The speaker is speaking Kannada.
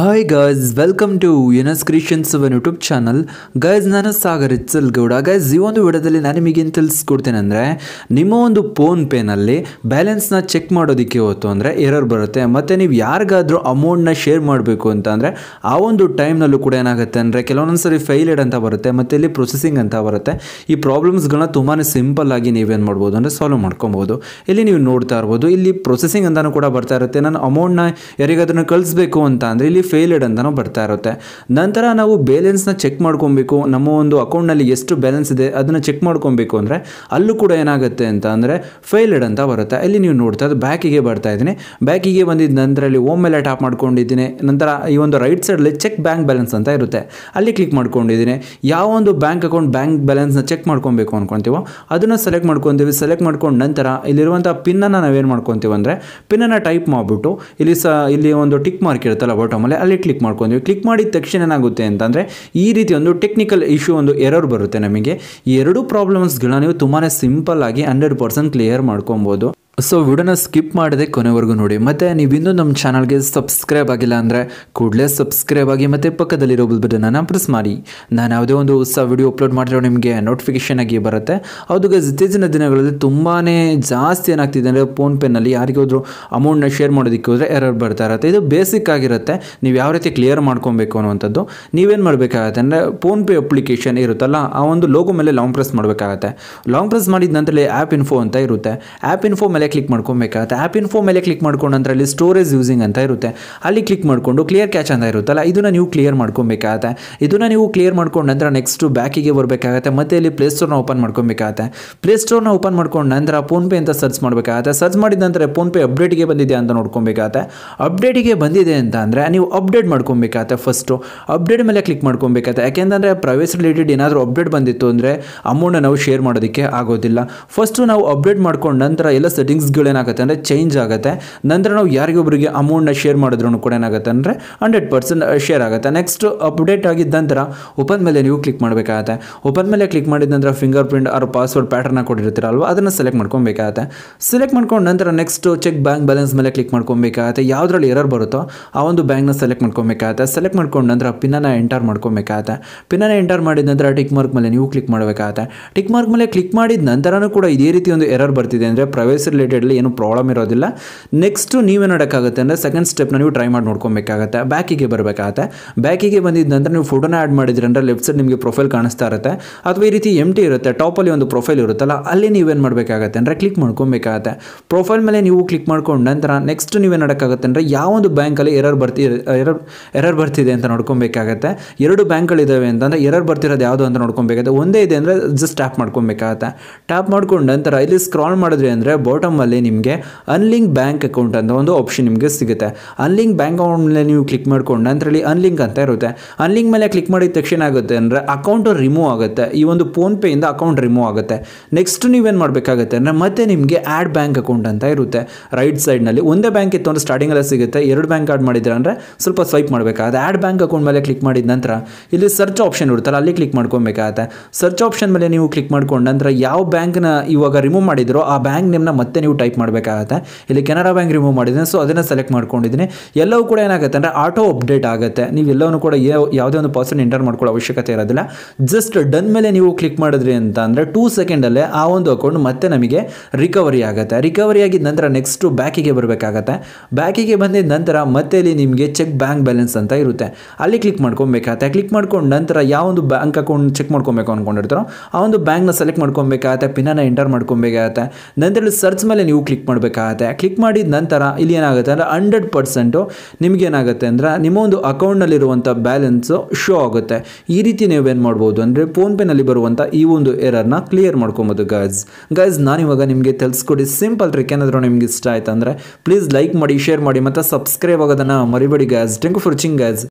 hi guys welcome to Yunus Christians one YouTube channel guys ನಾನು ಸಾಗರ್ ಗೌಡ ಗೈಸ್ ಈ ಒಂದು ವಿಡಿಯೋದಲ್ಲಿ ನಾನು ನಿಮಗೇನು ತಿಳಿಸ್ಕೊಡ್ತೇನೆ ಅಂದರೆ ನಿಮ್ಮ ಒಂದು ಫೋನ್ ಪೇನಲ್ಲಿ ಬ್ಯಾಲೆನ್ಸ್ನ ಚೆಕ್ ಮಾಡೋದಕ್ಕೆ ಹೊತ್ತು ಅಂದರೆ ಎರರ್ ಬರುತ್ತೆ ಮತ್ತು ನೀವು ಯಾರಿಗಾದರೂ ಅಮೌಂಟ್ನ ಶೇರ್ ಮಾಡಬೇಕು ಅಂತ ಅಂದರೆ ಆ ಒಂದು ಟೈಮ್ನಲ್ಲೂ ಕೂಡ ಏನಾಗುತ್ತೆ ಅಂದರೆ ಕೆಲವೊಂದೊಂದ್ಸರಿ ಫೈಲ್ಡ್ ಅಂತ ಬರುತ್ತೆ ಮತ್ತು ಇಲ್ಲಿ ಪ್ರೊಸೆಸಿಂಗ್ ಅಂತ ಬರುತ್ತೆ ಈ ಪ್ರಾಬ್ಲಮ್ಸ್ಗಳನ್ನ ತುಂಬಾ ಸಿಂಪಲ್ ಆಗಿ ನೀವೇನು ಮಾಡ್ಬೋದು ಅಂದರೆ ಸಾಲ್ವ್ ಮಾಡ್ಕೊಬೋದು ಇಲ್ಲಿ ನೀವು ನೋಡ್ತಾ ಇರ್ಬೋದು ಇಲ್ಲಿ ಪ್ರೊಸೆಸಿಂಗ್ ಅಂತಲೂ ಕೂಡ ಬರ್ತಾ ಇರುತ್ತೆ ನಾನು ಅಮೌಂಟ್ನ ಯಾರಿಗಾದ್ರೂ ಕಳಿಸ್ಬೇಕು ಅಂತ ಅಂದರೆ ಇಲ್ಲಿ ಫೇಲ್ಡ್ ಅಂತಲೂ ಬರ್ತಾ ಇರುತ್ತೆ ನಂತರ ನಾವು ಬ್ಯಾಲೆನ್ಸ್ನ ಚೆಕ್ ಮಾಡ್ಕೊಬೇಕು ನಮ್ಮ ಒಂದು ಅಕೌಂಟ್ನಲ್ಲಿ ಎಷ್ಟು ಬ್ಯಾಲೆನ್ಸ್ ಇದೆ ಅದನ್ನು ಚೆಕ್ ಮಾಡ್ಕೊಬೇಕು ಅಂದರೆ ಅಲ್ಲೂ ಕೂಡ ಏನಾಗುತ್ತೆ ಅಂತ ಅಂದರೆ ಫೇಲ್ಡ್ ಅಂತ ಬರುತ್ತೆ ಅಲ್ಲಿ ನೀವು ನೋಡ್ತಾ ಇದ್ದು ಬ್ಯಾಕಿಗೆ ಬರ್ತಾ ಇದ್ದೀನಿ ಬ್ಯಾಕಿಗೆ ಬಂದಿದ್ದ ನಂತರ ಅಲ್ಲಿ ಓಮ್ ಮೇಲೆ ಟ್ಯಾಪ್ ಮಾಡ್ಕೊಂಡಿದ್ದೀನಿ ನಂತರ ಈ ಒಂದು ರೈಟ್ ಸೈಡಲ್ಲಿ ಚೆಕ್ ಬ್ಯಾಂಕ್ ಬ್ಯಾಲೆನ್ಸ್ ಅಂತ ಇರುತ್ತೆ ಅಲ್ಲಿ ಕ್ಲಿಕ್ ಮಾಡ್ಕೊಂಡಿದ್ದೀನಿ ಯಾವ ಒಂದು ಬ್ಯಾಂಕ್ ಅಕೌಂಟ್ ಬ್ಯಾಂಕ್ ಬ್ಯಾಲೆನ್ಸ್ನ ಚೆಕ್ ಮಾಡ್ಕೊಬೇಕು ಅಂದ್ಕೊತೀವೋ ಅದನ್ನು ಸೆಲೆಕ್ಟ್ ಮಾಡ್ಕೊತೀವಿ ಸೆಲೆಕ್ಟ್ ಮಾಡ್ಕೊಂಡು ನಂತರ ಇಲ್ಲಿರುವಂಥ ಪಿನ್ನನ್ನು ನಾವೇನು ಮಾಡ್ಕೊತೀವಿ ಅಂದರೆ ಪಿನ್ನನ್ನು ಟೈಪ್ ಮಾಡಿಬಿಟ್ಟು ಇಲ್ಲಿ ಸ ಇಲ್ಲಿ ಒಂದು ಟಿಕ್ ಮಾರ್ಕ್ ಇರುತ್ತಲ್ಲ ಬಾಟಮಲ್ಲಿ ಅಲ್ಲಿ ಕ್ಲಿಕ್ ಮಾಡ್ಕೊಂತೀವಿ ಕ್ಲಿಕ್ ಮಾಡಿದ ತಕ್ಷಣ ಏನಾಗುತ್ತೆ ಅಂತಂದರೆ ಈ ರೀತಿ ಒಂದು ಟೆಕ್ನಿಕಲ್ ಇಶ್ಯೂ ಒಂದು ಎರರ್ ಬರುತ್ತೆ ನಮಗೆ ಈ ಎರಡು ಪ್ರಾಬ್ಲಮ್ಸ್ಗಳನ್ನ ನೀವು ತುಂಬಾ ಸಿಂಪಲ್ ಆಗಿ ಹಂಡ್ರೆಡ್ ಪರ್ಸೆಂಟ್ ಕ್ಲಿಯರ್ ಮಾಡ್ಕೊಬೋದು ಸೊ ವಿಡಿಯೋನ ಸ್ಕಿಪ್ ಮಾಡದೆ ಕೊನೆವರೆಗೂ ನೋಡಿ ಮತ್ತು ನೀವು ನಮ್ಮ ಚಾನಲ್ಗೆ ಸಬ್ಸ್ಕ್ರೈಬ್ ಆಗಿಲ್ಲ ಅಂದರೆ ಕೂಡಲೇ ಸಬ್ಸ್ಕ್ರೈಬ್ ಆಗಿ ಮತ್ತು ಪಕ್ಕದಲ್ಲಿರೋ ಬಟನನ್ನು ಪ್ರೆಸ್ ಮಾಡಿ ನಾನು ಯಾವುದೇ ಒಂದು ಹೊಸ ವಿಡಿಯೋ ಅಪ್ಲೋಡ್ ಮಾಡಿರೋ ನಿಮಗೆ ನೋಟಿಫಿಕೇಷನ್ ಆಗಿ ಬರುತ್ತೆ ಅದು ಇತ್ತೀಚಿನ ದಿನಗಳಲ್ಲಿ ತುಂಬಾ ಜಾಸ್ತಿ ಏನಾಗ್ತಿದೆ ಅಂದರೆ ಫೋನ್ಪೇನಲ್ಲಿ ಯಾರಿಗಾದ್ರೂ ಅಮೌಂಟ್ನ ಶೇರ್ ಮಾಡೋದಕ್ಕೆ ಹೋದರೆ ಎರರ್ ಬರ್ತಾ ಇರುತ್ತೆ ಇದು ಬೇಸಿಕ್ ಆಗಿರುತ್ತೆ ನೀವು ಯಾವ ರೀತಿ ಕ್ಲಿಯರ್ ಮಾಡ್ಕೊಬೇಕು ಅನ್ನುವಂಥದ್ದು ನೀವೇನು ಮಾಡಬೇಕಾಗತ್ತೆ ಅಂದರೆ ಫೋನ್ಪೇ ಅಪ್ಲಿಕೇಶನ್ ಇರುತ್ತಲ್ಲ ಆ ಒಂದು ಲೋಗೋ ಮೇಲೆ ಲಾಂಗ್ ಪ್ರೆಸ್ ಮಾಡಬೇಕಾಗತ್ತೆ ಲಾಂಗ್ ಪ್ರೆಸ್ ಮಾಡಿದ ನಂತರ ಆ್ಯಪ್ ಇನ್ಫೋ ಅಂತ ಇರುತ್ತೆ ಆ್ಯಪ್ ಇನ್ಫೋ ಮೇಲೆ ಕ್ಲಿಕ್ ಮಾಡ್ಕೊಬೇಕಾಗುತ್ತೆ ಆ್ಯಪ್ ಇನ್ಫೋ ಮೇಲೆ ಕ್ಲಿಕ್ ಮಾಡ್ಕೊಂಡು ಅಲ್ಲಿ ಸ್ಟೋರೇಜ್ ಯೂಸಿಂಗ್ ಅಂತ ಇರುತ್ತೆ ಅಲ್ಲಿ ಕ್ಲಿಕ್ ಮಾಡಿಕೊಂಡು ಕ್ಲಿಯರ್ ಕ್ಯಾಚ್ ಅಂತ ಇರುತ್ತಲ್ಲ ಇದನ್ನು ನೀವು ಕ್ಲಿಯರ್ ಮಾಡ್ಕೊಬೇಕಾಗತ್ತೆ ಇದನ್ನು ನೀವು ಕ್ಲಿಯರ್ ಮಾಡ್ಕೊಂಡು ನಂತರ ನೆಕ್ಸ್ಟು ಬ್ಯಾಕಿಗೆ ಬರಬೇಕಾಗತ್ತೆ ಮತ್ತೆ ಇಲ್ಲಿ ಸ್ಟೋರ್ನ ಓಪನ್ ಮಾಡ್ಕೊಬೇಕಾಗತ್ತೆ ಸ್ಟೋರ್ನ ಓಪನ್ ಮಾಡ್ಕೊಂಡು ನಂತರ ಫೋನ್ಪೇ ಅಂತ ಸರ್ಚ್ ಮಾಡಬೇಕಾಗತ್ತೆ ಸರ್ಚ್ ಮಾಡಿದ ನಂತರ ಫೋನ್ಪೇ ಅಪ್ಡೇಟ್ಗೆ ಬಂದಿದೆ ಅಂತ ನೋಡ್ಕೊಬೇಕಾಗತ್ತೆ ಅಪ್ಡೇಟಿಗೆ ಬಂದಿದೆ ಅಂತ ಅಂದರೆ ನೀವು ಅಪ್ಡೇಟ್ ಮಾಡ್ಕೊಬೇಕಾಗತ್ತೆ ಫಸ್ಟು ಅಪ್ಡೇಟ್ ಮೇಲೆ ಕ್ಲಿಕ್ ಮಾಡ್ಕೊಬೇಕಾಗತ್ತೆ ಯಾಕೆಂದರೆ ಪ್ರೈವೇಸಿ ರಿಲೇಟೆಡ್ ಏನಾದರೂ ಅಪ್ಡೇಟ್ ಬಂದಿತ್ತು ಅಂದರೆ ಅಮೌಂಟ್ನ ನಾವು ಶೇರ್ ಮಾಡೋದಕ್ಕೆ ಆಗೋದಿಲ್ಲ ಫಸ್ಟು ನಾವು ಅಪ್ಡೇಟ್ ಮಾಡ್ಕೊಂಡು ನಂತರ ಎಲ್ಲ ಸೆಟ್ಟಿಂಗ್ ಏನಾಗುತ್ತೆ ಅಂದರೆ ಚೇಂಜ್ ಆಗುತ್ತೆ ನಂತರ ನಾವು ಯಾರಿಗೊಬ್ಬರಿಗೆ ಅಮೌಂಟ್ನ ಶೇರ್ ಮಾಡಿದ್ರೂ ಕೂಡ ಏನಾಗುತ್ತೆ ಅಂದರೆ ಹಂಡ್ರೆಡ್ ಪರ್ಸೆಂಟ್ ಶೇರ್ ಆಗುತ್ತೆ ನೆಕ್ಸ್ಟ್ ಅಪ್ಡೇಟ್ ಆಗಿದ್ದ ನಂತರ ಓಪನ್ ಮೇಲೆ ನೀವು ಕ್ಲಿಕ್ ಮಾಡಬೇಕಾಗತ್ತೆ ಓಪನ್ ಮೇಲೆ ಕ್ಲಿಕ್ ಮಾಡಿದ ನಂತರ ಫಿಂಗರ್ ಪ್ರಿಂಟ್ ಆರು ಪಾಸ್ವರ್ಡ್ ಪ್ಯಾಟರ್ನ ಕೊಟ್ಟಿರ್ತೀರಲ್ವ ಅದನ್ನು ಸೆಲೆಕ್ಟ್ ಮಾಡ್ಕೊಬೇಕಾಗತ್ತೆ ಸೆಲೆಕ್ಟ್ ಮಾಡ್ಕೊಂಡು ನಂತರ ನೆಕ್ಸ್ಟ್ ಚೆಕ್ ಬ್ಯಾಂಕ್ ಬ್ಯಾಲೆನ್ಸ್ ಮೇಲೆ ಕ್ಲಿಕ್ ಮಾಡ್ಕೊಬೇಕಾಗತ್ತೆ ಯಾವುದ್ರಲ್ಲಿ ಎರರ್ ಬರುತ್ತೋ ಆ ಒಂದು ಬ್ಯಾಂಕ್ನ ಸೆಲೆಕ್ಟ್ ಮಾಡ್ಕೊಬೇಕಾಗತ್ತೆ ಸೆಲೆಕ್ಟ್ ಮಾಡ್ಕೊಂಡು ನಂತರ ಪಿನ್ನನ್ನು ಎಂಟರ್ ಮಾಡ್ಕೊಬೇಕಾಗತ್ತೆ ಪಿನ್ನನ್ನು ಎಂಟರ್ ಮಾಡಿದ ನಂತರ ಟಿಕ್ ಮಾರ್ಕ್ ಮೇಲೆ ನೀವು ಕ್ಲಿಕ್ ಮಾಡಬೇಕಾಗತ್ತೆ ಟಿಕ್ ಮಾರ್ಕ್ ಮೇಲೆ ಕ್ಲಿಕ್ ಮಾಡಿದ ನಂತರನೂ ಕೂಡ ಇದೇ ರೀತಿ ಒಂದು ಎರರ್ ಬರ್ತಿದೆ ಅಂದರೆ ಪ್ರೈವೇಸಿ ರಿಲೇಟೆಡ್ಲಿ ಏನು ಪ್ರಾಬ್ಲಮ್ ಇರೋದಿಲ್ಲ ನೆಕ್ಸ್ಟ್ ನೀವೇನು ಮಾಡೋಕ್ಕಾಗುತ್ತೆ ಅಂದರೆ ಸೆಕೆಂಡ್ ಸ್ಟೆಪ್ನ ನೀವು ಟ್ರೈ ಮಾಡಿ ನೋಡ್ಕೊಬೇಕಾಗತ್ತೆ ಬ್ಯಾಕಿಗೆ ಬರಬೇಕಾಗತ್ತೆ ಬ್ಯಾಕಿಗೆ ಬಂದಿದ್ದಂದ್ರೆ ನೀವು ಫೋಟೋನ ಆ್ಯಡ್ ಮಾಡಿದ್ರೆ ಅಂದರೆ ಲೆಫ್ಟ್ ಸೈಡ್ ನಿಮಗೆ ಪ್ರೊಫೈಲ್ ಕಾಣಿಸ್ತಾ ಇರುತ್ತೆ ಅಥವಾ ಈ ರೀತಿ ಎಮ್ ಇರುತ್ತೆ ಟಾಪಲ್ಲಿ ಒಂದು ಪ್ರೊಫೈಲ್ ಇರುತ್ತಲ್ಲ ಅಲ್ಲಿ ನೀವೇನು ಮಾಡಬೇಕಾಗತ್ತೆ ಅಂದರೆ ಕ್ಲಿಕ್ ಮಾಡ್ಕೊಬೇಕಾಗತ್ತೆ ಪ್ರೊಫೈಲ್ ಮೇಲೆ ನೀವು ಕ್ಲಿಕ್ ಮಾಡ್ಕೊಂಡ ನಂತರ ನೆಕ್ಸ್ಟ್ ನೀವೇನು ಅಂದ್ರೆ ಅಂದರೆ ಯಾವೊಂದು ಬ್ಯಾಂಕಲ್ಲಿ ಎರರ್ ಬರ್ತಿ ಎರರ್ ಎರರ್ ಬರ್ತಿದೆ ಅಂತ ನೋಡ್ಕೊಬೇಕಾಗತ್ತೆ ಎರಡು ಬ್ಯಾಂಕ್ಗಳಿದ್ದಾವೆ ಅಂತಂದರೆ ಎರರ್ ಬರ್ತಿರೋದು ಯಾವುದು ಅಂತ ನೋಡ್ಕೊಬೇಕಾಗತ್ತೆ ಒಂದೇ ಇದೆ ಅಂದರೆ ಜಸ್ಟ್ ಟ್ಯಾಪ್ ಮಾಡ್ಕೊಬೇಕಾಗತ್ತೆ ಟ್ಯಾಪ್ ಮಾಡ್ಕೊಂಡು ನಂತರ ಇಲ್ಲಿ ಸ್ಕ್ರಾಲ್ ಮಾಡಿದ್ರೆ ಅಂದರೆ ಬಾಟಮ್ ಬಾಟಮಲ್ಲಿ ನಿಮಗೆ ಅನ್ಲಿಂಕ್ ಬ್ಯಾಂಕ್ ಅಕೌಂಟ್ ಅಂತ ಒಂದು ಆಪ್ಷನ್ ನಿಮಗೆ ಸಿಗುತ್ತೆ ಅನ್ಲಿಂಕ್ ಬ್ಯಾಂಕ್ ಅಕೌಂಟ್ ಮೇಲೆ ನೀವು ಕ್ಲಿಕ್ ಮಾಡ್ಕೊಂಡು ಅಂತರಲ್ಲಿ ಅನ್ಲಿಂಕ್ ಅಂತ ಇರುತ್ತೆ ಅನ್ಲಿಂಕ್ ಮೇಲೆ ಕ್ಲಿಕ್ ಮಾಡಿದ ತಕ್ಷಣ ಆಗುತ್ತೆ ಅಂದರೆ ಅಕೌಂಟು ರಿಮೂವ್ ಆಗುತ್ತೆ ಈ ಒಂದು ಫೋನ್ಪೇಯಿಂದ ಅಕೌಂಟ್ ರಿಮೂವ್ ಆಗುತ್ತೆ ನೆಕ್ಸ್ಟ್ ನೀವೇನು ಮಾಡಬೇಕಾಗುತ್ತೆ ಅಂದರೆ ಮತ್ತೆ ನಿಮಗೆ ಆ್ಯಡ್ ಬ್ಯಾಂಕ್ ಅಕೌಂಟ್ ಅಂತ ಇರುತ್ತೆ ರೈಟ್ ಸೈಡ್ನಲ್ಲಿ ಒಂದೇ ಬ್ಯಾಂಕ್ ಇತ್ತು ಅಂದರೆ ಸ್ಟಾರ್ಟಿಂಗಲ್ಲೇ ಸಿಗುತ್ತೆ ಎರಡು ಬ್ಯಾಂಕ್ ಆಡ್ ಮಾಡಿದ್ರೆ ಅಂದರೆ ಸ್ವಲ್ಪ ಸ್ವೈಪ್ ಮಾಡಬೇಕಾಗುತ್ತೆ ಆ್ಯಡ್ ಬ್ಯಾಂಕ್ ಅಕೌಂಟ್ ಮೇಲೆ ಕ್ಲಿಕ್ ಮಾಡಿದ ನಂತರ ಇಲ್ಲಿ ಸರ್ಚ್ ಆಪ್ಷನ್ ಇರುತ್ತಲ್ಲ ಅಲ್ಲಿ ಕ್ಲಿಕ್ ಮಾಡ್ಕೊಬೇಕಾಗತ್ತೆ ಸರ್ಚ್ ಆಪ್ಷನ್ ಮೇಲೆ ನೀವು ಕ್ಲಿಕ್ ಮಾಡ್ಕೊಂಡು ಯಾವ ಬ್ಯಾಂಕ್ನ ಇವಾಗ ರಿಮೂವ್ ಮಾಡಿದ್ರೋ ಆ ಬ್ಯಾಂಕ್ ನಿಮ್ಮನ್ನ ಮತ್ತೆ ನೀವು ಟೈಪ್ ಮಾಡಬೇಕಾಗತ್ತೆ ಇಲ್ಲಿ ಕೆನರಾ ಬ್ಯಾಂಕ್ ರಿಮೂವ್ ಮಾಡಿದ್ದೀನಿ ಸೊ ಅದನ್ನು ಸೆಲೆಕ್ಟ್ ಮಾಡ್ಕೊಂಡಿದ್ದೀನಿ ಎಲ್ಲವೂ ಕೂಡ ಏನಾಗುತ್ತೆ ಅಂದರೆ ಆಟೋ ಅಪ್ಡೇಟ್ ಆಗುತ್ತೆ ನೀವು ಎಲ್ಲವೂ ಕೂಡ ಯಾವುದೇ ಒಂದು ಪರ್ಸನ್ ಎಂಟರ್ ಮಾಡ್ಕೊಳ್ಳೋ ಅವಶ್ಯಕತೆ ಇರೋದಿಲ್ಲ ಜಸ್ಟ್ ಡನ್ ಮೇಲೆ ನೀವು ಕ್ಲಿಕ್ ಮಾಡಿದ್ರಿ ಅಂತ ಅಂದರೆ ಟೂ ಸೆಕೆಂಡಲ್ಲೇ ಆ ಒಂದು ಅಕೌಂಟ್ ಮತ್ತೆ ನಮಗೆ ರಿಕವರಿ ಆಗುತ್ತೆ ರಿಕವರಿ ಆಗಿದ ನಂತರ ನೆಕ್ಸ್ಟು ಬ್ಯಾಕಿಗೆ ಬರಬೇಕಾಗತ್ತೆ ಬ್ಯಾಕಿಗೆ ಬಂದಿದ ನಂತರ ಮತ್ತೆ ಇಲ್ಲಿ ನಿಮಗೆ ಚೆಕ್ ಬ್ಯಾಂಕ್ ಬ್ಯಾಲೆನ್ಸ್ ಅಂತ ಇರುತ್ತೆ ಅಲ್ಲಿ ಕ್ಲಿಕ್ ಮಾಡ್ಕೊಬೇಕಾಗತ್ತೆ ಕ್ಲಿಕ್ ಮಾಡ್ಕೊಂಡು ನಂತರ ಯಾವ ಒಂದು ಬ್ಯಾಂಕ್ ಅಕೌಂಟ್ ಚೆಕ್ ಮಾಡ್ಕೊಬೇಕು ಅಂದ್ಕೊಂಡಿರ್ತಾರೋ ಆ ಒಂದು ಬ್ಯಾಂಕ್ನ ಸೆಲೆಕ್ಟ್ ಮಾಡ್ಕೊಬೇಕಾಗತ್ತೆ ಪಿನ್ನ ಎಂಟರ್ ಮಾಡ್ಕೊಬೇಕಾಗತ್ತೆ ನಂತರ ಸರ್ಚ್ ಮೇಲೆ ನೀವು ಕ್ಲಿಕ್ ಮಾಡಬೇಕಾಗತ್ತೆ ಕ್ಲಿಕ್ ಮಾಡಿದ ನಂತರ ಇಲ್ಲಿ ಏನಾಗುತ್ತೆ ಅಂದರೆ ಹಂಡ್ರೆಡ್ ಪರ್ಸೆಂಟು ಏನಾಗುತ್ತೆ ಅಂದರೆ ನಿಮ್ಮ ಒಂದು ಅಕೌಂಟ್ನಲ್ಲಿರುವಂಥ ಬ್ಯಾಲೆನ್ಸು ಶೋ ಆಗುತ್ತೆ ಈ ರೀತಿ ನೀವೇನು ಮಾಡ್ಬೋದು ಅಂದರೆ ಫೋನ್ಪೇನಲ್ಲಿ ಬರುವಂಥ ಈ ಒಂದು ಎರರ್ನ ಕ್ಲಿಯರ್ ಮಾಡ್ಕೊಬೋದು ಗೈಸ್ ಗೈಸ್ ನಾನಿವಾಗ ನಿಮಗೆ ತಿಳಿಸ್ಕೊಡಿ ಸಿಂಪಲ್ ಟ್ರಿಕ್ ಏನಾದರೂ ನಿಮ್ಗೆ ಇಷ್ಟ ಆಯ್ತು ಅಂದರೆ ಪ್ಲೀಸ್ ಲೈಕ್ ಮಾಡಿ ಶೇರ್ ಮಾಡಿ ಮತ್ತು ಸಬ್ಸ್ಕ್ರೈಬ್ ಆಗೋದನ್ನು ಮರಿಬೇಡಿ guys thank you for watching guys